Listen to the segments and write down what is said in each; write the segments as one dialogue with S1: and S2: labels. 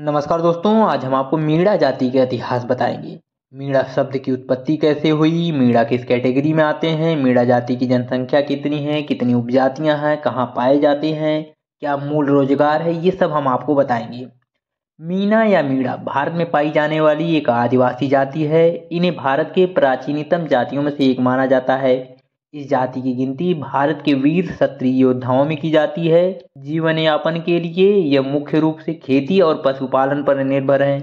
S1: नमस्कार दोस्तों आज हम आपको मीणा जाति का इतिहास बताएंगे मीणा शब्द की उत्पत्ति कैसे हुई मीणा किस कैटेगरी में आते हैं मीणा जाति की जनसंख्या कितनी है कितनी उपजातियां हैं कहाँ पाए जाते हैं क्या मूल रोजगार है ये सब हम आपको बताएंगे मीणा या मीणा भारत में पाई जाने वाली एक आदिवासी जाति है इन्हें भारत के प्राचीनतम जातियों में से एक माना जाता है इस जाति की गिनती भारत के वीर सत्रीय योद्धाओं में की जाती है जीवन यापन के लिए यह मुख्य रूप से खेती और पशुपालन पर निर्भर है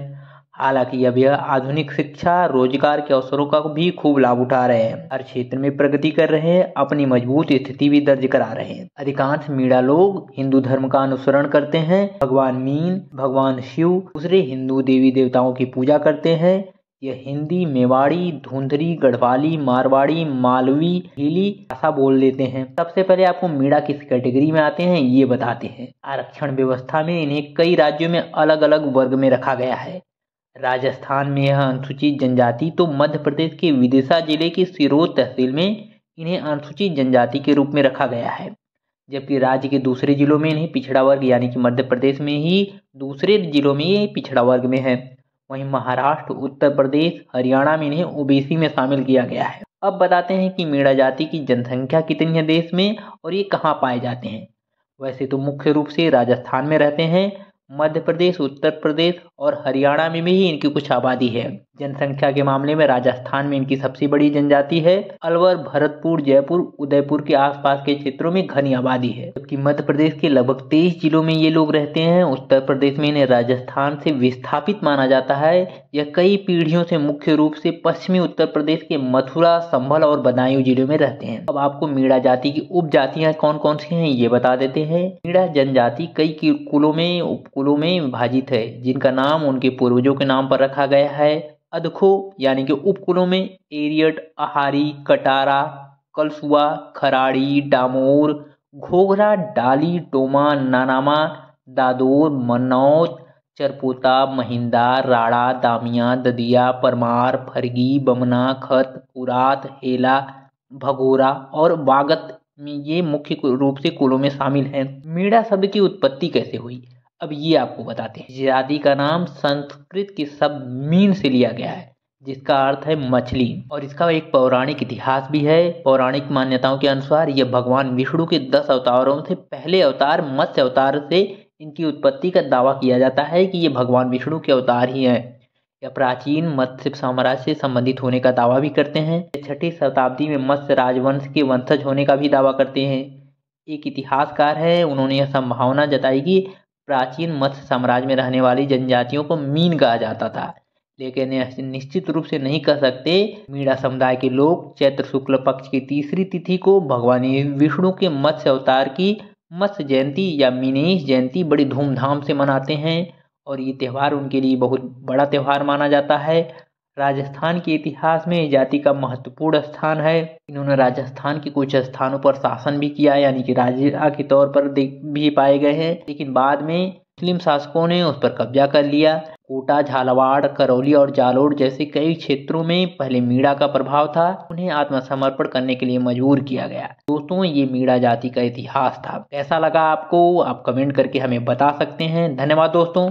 S1: हालांकि अब यह आधुनिक शिक्षा रोजगार के अवसरों का भी खूब लाभ उठा रहे हैं हर क्षेत्र में प्रगति कर रहे हैं अपनी मजबूत स्थिति भी दर्ज करा रहे हैं अधिकांश मीणा लोग हिंदू धर्म का अनुसरण करते हैं भगवान मीन भगवान शिव दूसरे हिंदू देवी देवताओं की पूजा करते हैं यह हिंदी मेवाड़ी धुंधरी गढ़वाली मारवाड़ी मालवी हिली भाषा बोल देते हैं सबसे पहले आपको मीणा किस कैटेगरी में आते हैं ये बताते हैं आरक्षण व्यवस्था में इन्हें कई राज्यों में अलग अलग वर्ग में रखा गया है राजस्थान में यह अनुसूचित जनजाति तो मध्य प्रदेश के विदिशा जिले के सिरोद तहसील में इन्हें अनुसूचित जनजाति के रूप में रखा गया है जबकि राज्य के दूसरे जिलों में इन्हें पिछड़ा वर्ग यानी कि मध्य प्रदेश में ही दूसरे जिलों में ये पिछड़ा वर्ग में है वहीं महाराष्ट्र उत्तर प्रदेश हरियाणा में इन्हें ओबीसी में शामिल किया गया है अब बताते हैं कि मेड़ा जाति की जनसंख्या कितनी है देश में और ये कहाँ पाए जाते हैं वैसे तो मुख्य रूप से राजस्थान में रहते हैं मध्य प्रदेश उत्तर प्रदेश और हरियाणा में भी इनकी कुछ आबादी है जनसंख्या के मामले में राजस्थान में इनकी सबसे बड़ी जनजाति है अलवर भरतपुर जयपुर उदयपुर के आसपास के क्षेत्रों में घनी आबादी है जबकि मध्य प्रदेश के लगभग तेईस जिलों में ये लोग रहते हैं उत्तर प्रदेश में इन्हें राजस्थान से विस्थापित माना जाता है यह कई पीढ़ियों से मुख्य रूप से पश्चिमी उत्तर प्रदेश के मथुरा संभल और बदायूं जिलों में रहते हैं अब आपको मीणा जाति की उपजातियां कौन कौन सी हैं ये बता देते हैं मीणा जनजाति कई कुलों में उपकुलों में विभाजित है जिनका नाम उनके पूर्वजों के नाम पर रखा गया है अधखो यानी कि उपकुलों में एरियट आहारी कटारा कलसुआ खराड़ी डामोर घोघरा डाली डोमा नानामा दादोर मनौत चरपोता महिंदा राड़ा दामिया ददिया परमार फरगी बमना खत उरात हेला भगोरा और वागत में ये मुख्य रूप से कुलों में शामिल हैं मीणा शब्द की उत्पत्ति कैसे हुई अब ये आपको बताते हैं जिरादी का नाम संस्कृत के शब्द मीन से लिया गया है जिसका अर्थ है मछली और इसका एक पौराणिक इतिहास भी है पौराणिक मान्यताओं के अनुसार यह भगवान विष्णु के दस अवतारों से पहले अवतार मत्स्य अवतार से इनकी उत्पत्ति का दावा किया जाता है कि ये भगवान विष्णु के अवतार ही हैं यह प्राचीन मत्स्य साम्राज्य से संबंधित होने का दावा भी करते हैं छठी शताब्दी में मत्स्य राजवंश के वंशज होने का भी दावा करते हैं एक इतिहासकार है उन्होंने यह संभावना जताई कि प्राचीन मत्स्य साम्राज्य में रहने वाली जनजातियों को मीन कहा जाता था लेकिन निश्चित रूप से नहीं कह सकते मीणा समुदाय के लोग चैत्र शुक्ल पक्ष की तीसरी तिथि को भगवान विष्णु के मत्स्य अवतार की मत्स्य जयंती या मीनेश जयंती बड़ी धूमधाम से मनाते हैं और ये त्यौहार उनके लिए बहुत बड़ा त्यौहार माना जाता है राजस्थान के इतिहास में जाति का महत्वपूर्ण स्थान है इन्होंने राजस्थान के कुछ स्थानों पर शासन भी किया यानी कि राजा के तौर पर भी पाए गए हैं लेकिन बाद में मुस्लिम शासकों ने उस पर कब्जा कर लिया कोटा झालावाड़ करौली और जालोर जैसे कई क्षेत्रों में पहले मीणा का प्रभाव था उन्हें आत्मसमर्पण करने के लिए मजबूर किया गया दोस्तों ये मीणा जाति का इतिहास था कैसा लगा आपको आप कमेंट करके हमें बता सकते हैं धन्यवाद दोस्तों